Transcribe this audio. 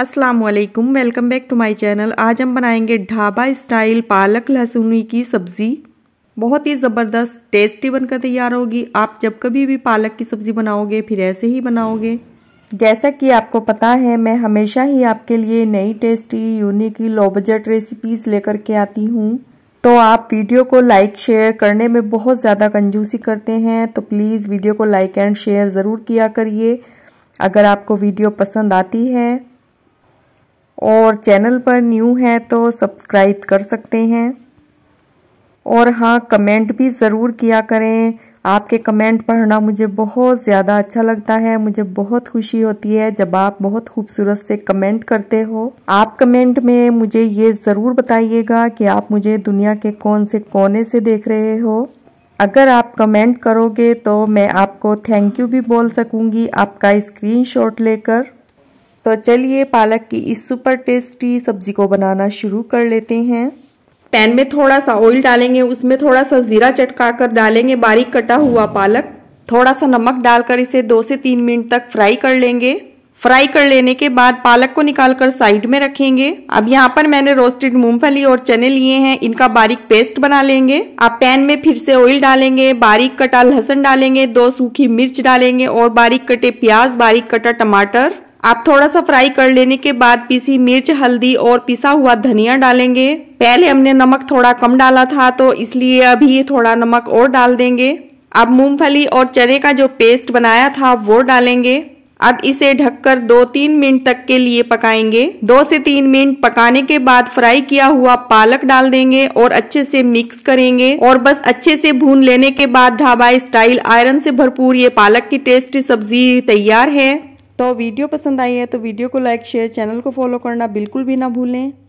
अस्सलाम वालेकुम welcome back to my channel आज हम बनाएंगे ढाबा स्टाइल पालक लहसुनी की सब्ज़ी बहुत ही ज़बरदस्त टेस्टी बनकर तैयार होगी आप जब कभी भी पालक की सब्ज़ी बनाओगे फिर ऐसे ही बनाओगे जैसा कि आपको पता है मैं हमेशा ही आपके लिए नई tasty unique low budget recipes लेकर के आती हूँ तो आप वीडियो को लाइक शेयर करने में बहुत ज़्यादा कंजूसी करते हैं तो प्लीज़ वीडियो को लाइक एंड शेयर ज़रूर किया करिए अगर आपको वीडियो पसंद आती है और चैनल पर न्यू है तो सब्सक्राइब कर सकते हैं और हाँ कमेंट भी ज़रूर किया करें आपके कमेंट पढ़ना मुझे बहुत ज़्यादा अच्छा लगता है मुझे बहुत खुशी होती है जब आप बहुत खूबसूरत से कमेंट करते हो आप कमेंट में मुझे ये ज़रूर बताइएगा कि आप मुझे दुनिया के कौन से कोने से देख रहे हो अगर आप कमेंट करोगे तो मैं आपको थैंक यू भी बोल सकूँगी आपका स्क्रीनशॉट लेकर तो चलिए पालक की इस सुपर टेस्टी सब्जी को बनाना शुरू कर लेते हैं पैन में थोड़ा सा ऑयल डालेंगे उसमें थोड़ा सा ज़ीरा चटका कर डालेंगे बारीक कटा हुआ पालक थोड़ा सा नमक डालकर इसे दो से तीन मिनट तक फ्राई कर लेंगे फ्राई कर लेने के बाद पालक को निकालकर साइड में रखेंगे अब यहाँ पर मैंने रोस्टेड मूंगफली और चने लिए हैं इनका बारीक पेस्ट बना लेंगे आप पैन में फिर से ऑयल डालेंगे बारीक कटा लहसुन डालेंगे दो सूखी मिर्च डालेंगे और बारीक कटे प्याज बारीक कटा टमाटर आप थोड़ा सा फ्राई कर लेने के बाद पीसी मिर्च हल्दी और पिसा हुआ धनिया डालेंगे पहले हमने नमक थोड़ा कम डाला था तो इसलिए अभी थोड़ा नमक और डाल देंगे अब मूंगफली और चने का जो पेस्ट बनाया था वो डालेंगे अब इसे ढककर दो तीन मिनट तक के लिए पकाएंगे दो से तीन मिनट पकाने के बाद फ्राई किया हुआ पालक डाल देंगे और अच्छे से मिक्स करेंगे और बस अच्छे से भून लेने के बाद ढाबा स्टाइल आयरन से भरपूर ये पालक की टेस्टी सब्जी तैयार है तो वीडियो पसंद आई है तो वीडियो को लाइक शेयर चैनल को फॉलो करना बिल्कुल भी ना भूलें